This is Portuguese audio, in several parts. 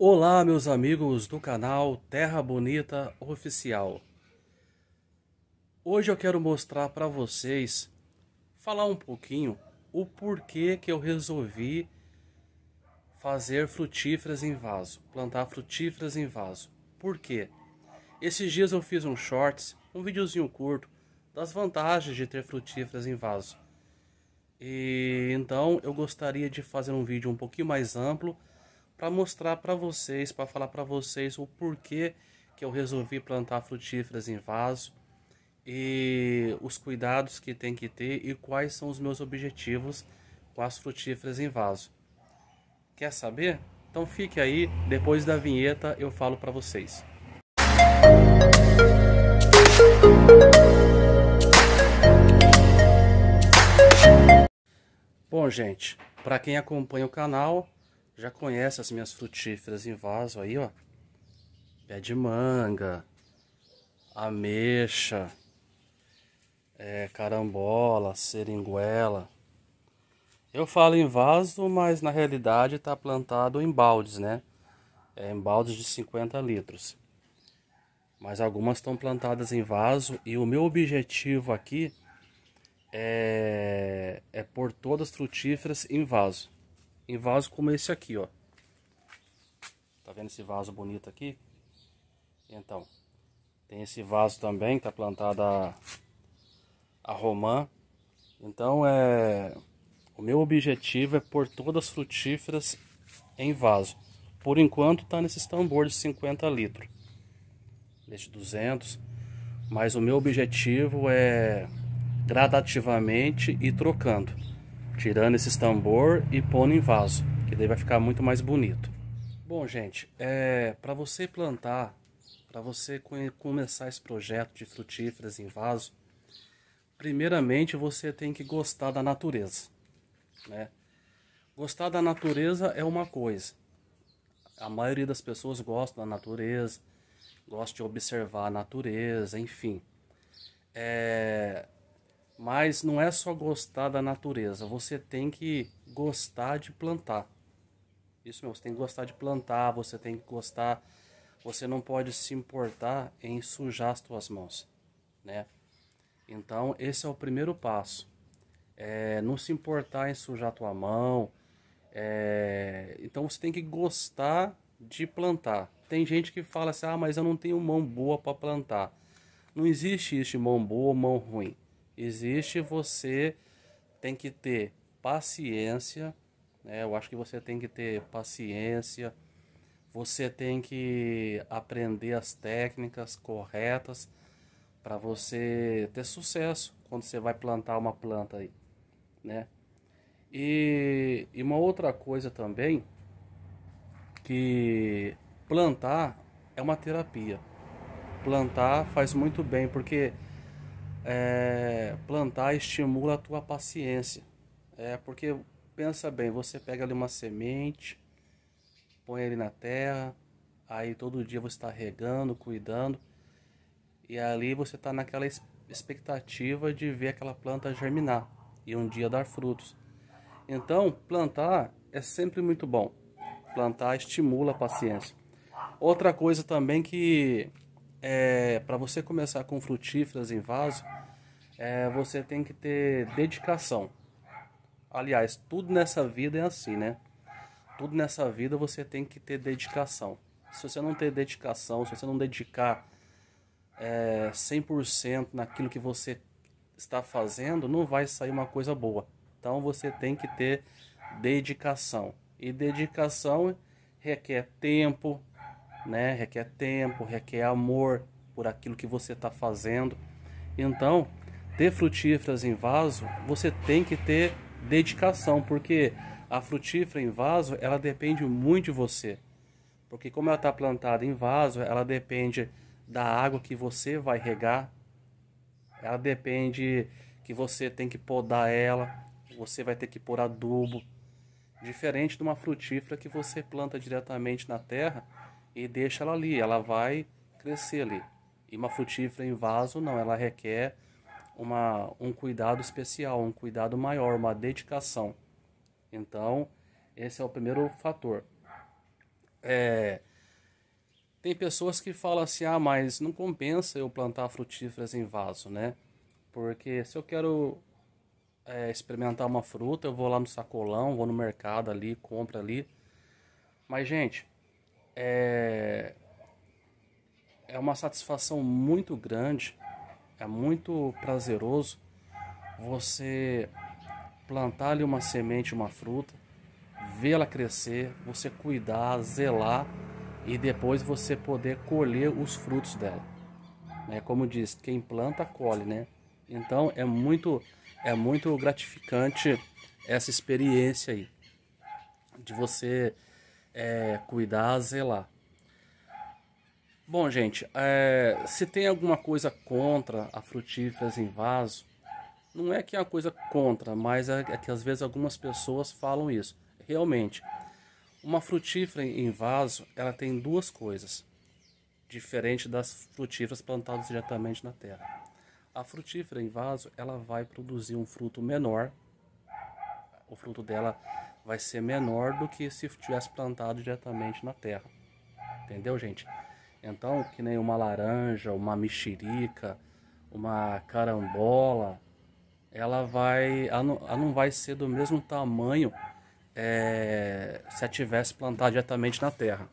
Olá, meus amigos do canal Terra Bonita Oficial. Hoje eu quero mostrar para vocês, falar um pouquinho o porquê que eu resolvi fazer frutíferas em vaso, plantar frutíferas em vaso. Por quê? Esses dias eu fiz um shorts, um videozinho curto das vantagens de ter frutíferas em vaso. E então eu gostaria de fazer um vídeo um pouquinho mais amplo para mostrar para vocês, para falar para vocês o porquê que eu resolvi plantar frutíferas em vaso e os cuidados que tem que ter e quais são os meus objetivos com as frutíferas em vaso. Quer saber? Então fique aí, depois da vinheta eu falo para vocês. Bom, gente, para quem acompanha o canal, já conhece as minhas frutíferas em vaso aí, ó. Pé de manga, ameixa, é, carambola, seringuela. Eu falo em vaso, mas na realidade está plantado em baldes, né? É, em baldes de 50 litros. Mas algumas estão plantadas em vaso e o meu objetivo aqui é, é pôr todas frutíferas em vaso em vaso como esse aqui, ó. Tá vendo esse vaso bonito aqui? Então, tem esse vaso também, tá plantada a, romã. Então, é o meu objetivo é pôr todas as frutíferas em vaso. Por enquanto tá nesses tambores de 50 litros. Neste 200, mas o meu objetivo é gradativamente ir trocando tirando esses tambor e pondo em vaso, que daí vai ficar muito mais bonito. Bom, gente, é, para você plantar, para você começar esse projeto de frutíferas em vaso, primeiramente você tem que gostar da natureza, né? Gostar da natureza é uma coisa. A maioria das pessoas gosta da natureza, gosta de observar a natureza, enfim. É, mas não é só gostar da natureza, você tem que gostar de plantar. Isso mesmo, você tem que gostar de plantar, você tem que gostar, você não pode se importar em sujar as suas mãos, né? Então, esse é o primeiro passo. É, não se importar em sujar a tua mão. É, então, você tem que gostar de plantar. Tem gente que fala assim: ah, mas eu não tenho mão boa para plantar. Não existe isso de mão boa ou mão ruim. Existe você tem que ter paciência, né? Eu acho que você tem que ter paciência. Você tem que aprender as técnicas corretas para você ter sucesso quando você vai plantar uma planta aí, né? E, e uma outra coisa também que plantar é uma terapia. Plantar faz muito bem porque é, plantar estimula a tua paciência. É porque pensa bem, você pega ali uma semente, põe ele na terra, aí todo dia você está regando, cuidando, e ali você está naquela expectativa de ver aquela planta germinar e um dia dar frutos. Então, plantar é sempre muito bom. Plantar estimula a paciência. Outra coisa também que é, para você começar com frutíferas em vaso, é, você tem que ter dedicação. Aliás, tudo nessa vida é assim, né? Tudo nessa vida você tem que ter dedicação. Se você não ter dedicação, se você não dedicar é, 100% naquilo que você está fazendo, não vai sair uma coisa boa. Então você tem que ter dedicação. E dedicação requer tempo, né? Requer tempo, requer amor por aquilo que você está fazendo. Então, ter frutíferas em vaso, você tem que ter dedicação, porque a frutífera em vaso, ela depende muito de você. Porque como ela está plantada em vaso, ela depende da água que você vai regar, ela depende que você tem que podar ela, você vai ter que pôr adubo. Diferente de uma frutífera que você planta diretamente na terra e deixa ela ali, ela vai crescer ali. E uma frutífera em vaso, não, ela requer uma, um cuidado especial, um cuidado maior, uma dedicação. Então, esse é o primeiro fator. É, tem pessoas que falam assim: ah, mas não compensa eu plantar frutíferas em vaso, né? Porque se eu quero é, experimentar uma fruta, eu vou lá no sacolão, vou no mercado ali, compro ali. Mas, gente, é, é uma satisfação muito grande é muito prazeroso você plantar ali uma semente, uma fruta, vê-la crescer, você cuidar, zelar e depois você poder colher os frutos dela. É como diz, quem planta colhe, né? Então é muito é muito gratificante essa experiência aí de você é, cuidar, zelar. Bom, gente, é, se tem alguma coisa contra a frutíferas em vaso, não é que é uma coisa contra, mas é, é que às vezes algumas pessoas falam isso. Realmente, uma frutífera em vaso, ela tem duas coisas, diferente das frutíferas plantadas diretamente na terra. A frutífera em vaso, ela vai produzir um fruto menor, o fruto dela vai ser menor do que se tivesse plantado diretamente na terra. Entendeu, gente? Então, que nem uma laranja, uma mexerica, uma carambola, ela vai, ela não, ela não vai ser do mesmo tamanho é, se a tivesse plantado diretamente na terra.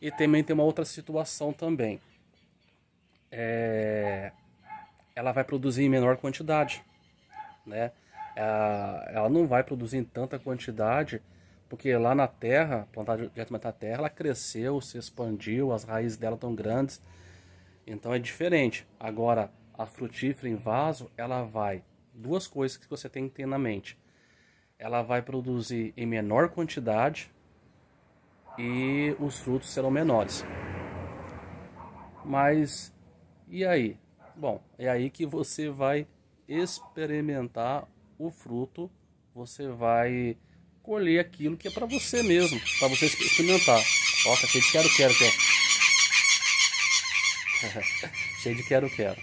E também tem uma outra situação também. É, ela vai produzir em menor quantidade, né? Ela não vai produzir em tanta quantidade porque lá na terra, plantada diretamente na terra, ela cresceu, se expandiu, as raízes dela estão grandes. Então é diferente. Agora, a frutífera em vaso, ela vai. Duas coisas que você tem que ter na mente. Ela vai produzir em menor quantidade e os frutos serão menores. Mas e aí? Bom, é aí que você vai experimentar o fruto, você vai colher aquilo que é para você mesmo, para você experimentar. Ó, tá cheio de quero, quero, quero. cheio de quero, quero.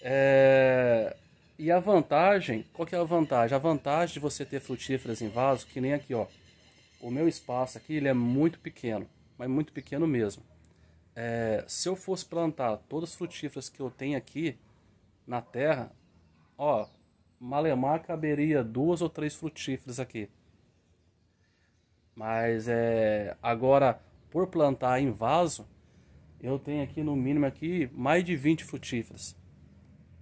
É... E a vantagem, qual que é a vantagem? A vantagem de você ter frutíferas em vaso, que nem aqui, ó. O meu espaço aqui, ele é muito pequeno, mas muito pequeno mesmo. É... se eu fosse plantar todas as frutíferas que eu tenho aqui na terra, ó, malemar caberia duas ou três frutíferas aqui. Mas é agora por plantar em vaso, eu tenho aqui no mínimo aqui mais de 20 frutíferas.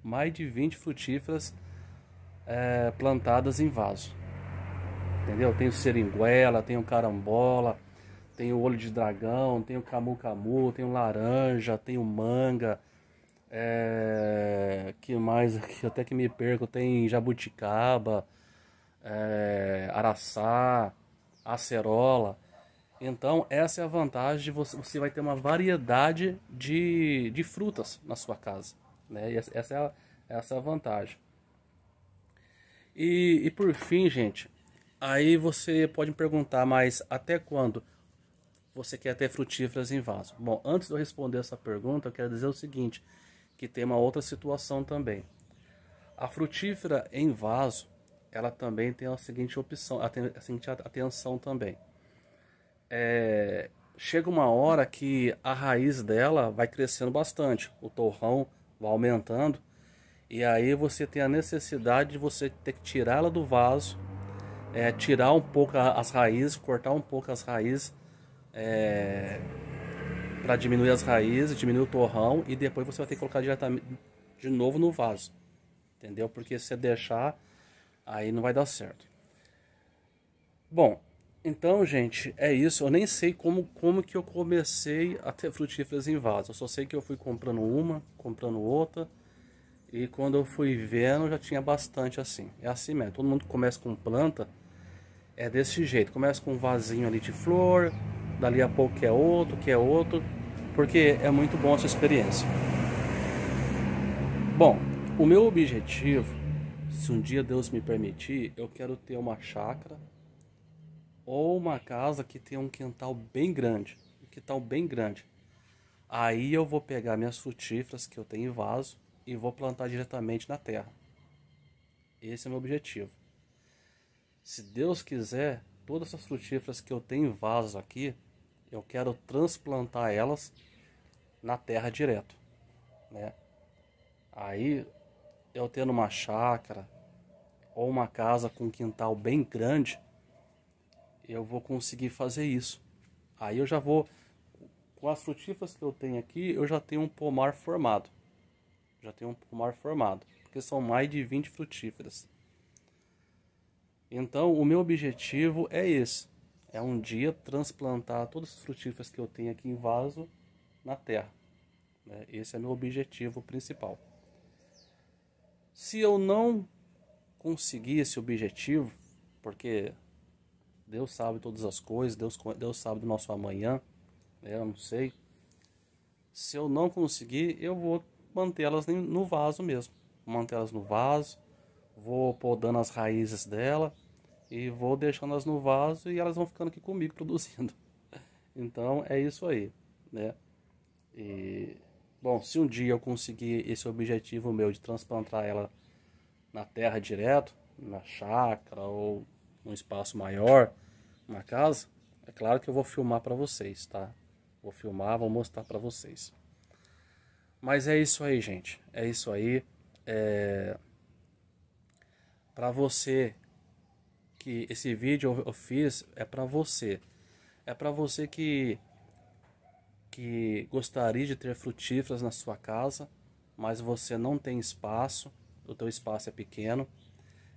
Mais de 20 frutíferas é, plantadas em vaso. Entendeu? Tenho seringuela, tenho carambola, tenho olho de dragão, tenho camu-camu, tenho laranja, tenho manga, é, que mais aqui? Até que me perco. Tem jabuticaba, é, araçá, acerola. Então, essa é a vantagem. Você, vai ter uma variedade de, de frutas na sua casa. Né? E essa, essa, é a, essa é a vantagem. E, e por fim, gente, aí você pode me perguntar, mas até quando você quer ter frutíferas em vaso? Bom, antes de eu responder essa pergunta, eu quero dizer o seguinte que tem uma outra situação também. A frutífera em vaso, ela também tem a seguinte opção, a, tem, a seguinte atenção também. É, chega uma hora que a raiz dela vai crescendo bastante, o torrão vai aumentando, e aí você tem a necessidade de você ter que tirá-la do vaso, é, tirar um pouco as raízes, cortar um pouco as raízes, é, para diminuir as raízes, diminuir o torrão e depois você vai ter que colocar diretamente de novo no vaso. Entendeu? Porque se você deixar, aí não vai dar certo. Bom, então, gente, é isso. Eu nem sei como, como que eu comecei a ter frutíferas em vaso. Eu só sei que eu fui comprando uma, comprando outra. E quando eu fui vendo, já tinha bastante assim. É assim mesmo. Todo mundo que começa com planta é desse jeito. Começa com um vasinho ali de flor, dali a pouco é outro, que é outro porque é muito bom essa experiência. Bom, o meu objetivo, se um dia Deus me permitir, eu quero ter uma chácara ou uma casa que tenha um quintal bem grande, um quintal bem grande. Aí eu vou pegar minhas frutíferas que eu tenho em vaso e vou plantar diretamente na terra. Esse é o meu objetivo. Se Deus quiser, todas essas frutíferas que eu tenho em vaso aqui, eu quero transplantar elas na terra direto, né? Aí eu tendo uma chácara ou uma casa com um quintal bem grande, eu vou conseguir fazer isso. Aí eu já vou com as frutíferas que eu tenho aqui, eu já tenho um pomar formado. Já tenho um pomar formado, porque são mais de 20 frutíferas. Então, o meu objetivo é esse: é um dia transplantar todas as frutíferas que eu tenho aqui em vaso na terra. Né? Esse é meu objetivo principal. Se eu não conseguir esse objetivo, porque Deus sabe todas as coisas, Deus, Deus sabe do nosso amanhã, né? eu não sei. Se eu não conseguir, eu vou mantê-las no vaso mesmo. Mantê-las no vaso, vou podando as raízes dela e vou deixando-as no vaso e elas vão ficando aqui comigo produzindo. Então é isso aí, né? E Bom, se um dia eu conseguir esse objetivo meu de transplantar ela na terra direto, na chácara ou num espaço maior, uma casa, é claro que eu vou filmar para vocês, tá? Vou filmar, vou mostrar para vocês. Mas é isso aí, gente. É isso aí. É... Para você que esse vídeo eu fiz é para você. É para você que que gostaria de ter frutíferas na sua casa, mas você não tem espaço, o teu espaço é pequeno.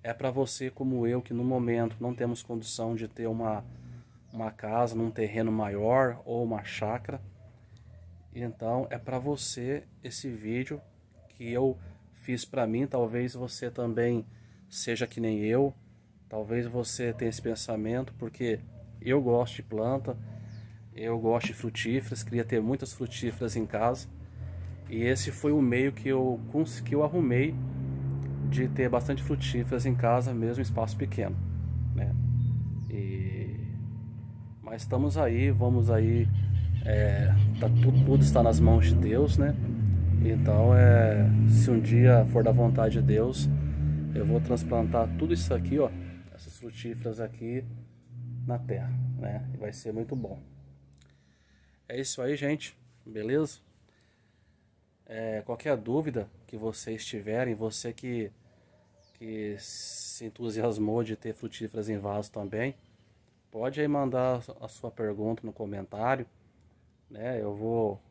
É para você como eu que no momento não temos condição de ter uma uma casa num terreno maior ou uma chácara. Então é para você esse vídeo que eu fiz para mim, talvez você também seja que nem eu, talvez você tenha esse pensamento, porque eu gosto de planta, eu gosto de frutíferas, queria ter muitas frutíferas em casa. E esse foi o meio que eu, consegui, eu arrumei de ter bastante frutíferas em casa, mesmo espaço pequeno. Né? E... Mas estamos aí, vamos aí. É, tá, tudo, tudo está nas mãos de Deus, né? Então, é, se um dia for da vontade de Deus, eu vou transplantar tudo isso aqui, ó, essas frutíferas aqui na terra, né? E vai ser muito bom. É isso aí, gente. Beleza? É, qualquer dúvida que vocês tiverem, você que, que se entusiasmou de ter frutíferas em vaso também, pode aí mandar a sua pergunta no comentário. Né? Eu vou,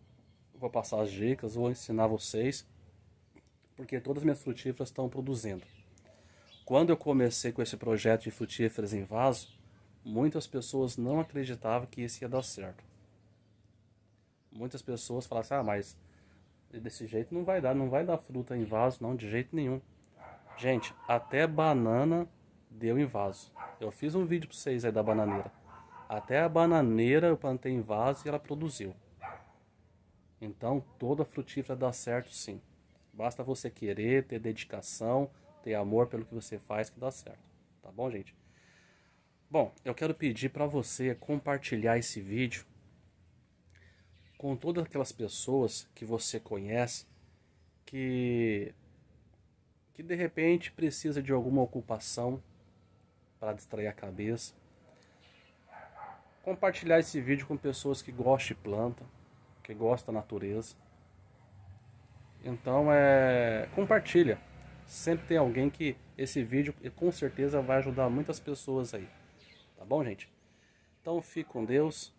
vou passar as dicas, vou ensinar vocês, porque todas as minhas frutíferas estão produzindo. Quando eu comecei com esse projeto de frutíferas em vaso, muitas pessoas não acreditavam que isso ia dar certo muitas pessoas falam assim, ah, mas desse jeito não vai dar, não vai dar fruta em vaso, não, de jeito nenhum. Gente, até banana deu em vaso. Eu fiz um vídeo para vocês aí da bananeira. Até a bananeira eu plantei em vaso e ela produziu. Então, toda frutífera dá certo sim. Basta você querer, ter dedicação, ter amor pelo que você faz que dá certo. Tá bom, gente? Bom, eu quero pedir para você compartilhar esse vídeo com todas aquelas pessoas que você conhece que que de repente precisa de alguma ocupação para distrair a cabeça. Compartilhar esse vídeo com pessoas que gostam de planta, que gostam da natureza. Então é compartilha. Sempre tem alguém que esse vídeo com certeza vai ajudar muitas pessoas aí. Tá bom, gente? Então fique com Deus.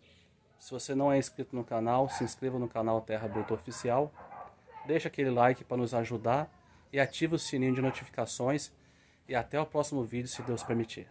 Se você não é inscrito no canal, se inscreva no canal Terra Bruta Oficial. Deixa aquele like para nos ajudar e ative o sininho de notificações. E até o próximo vídeo, se Deus permitir.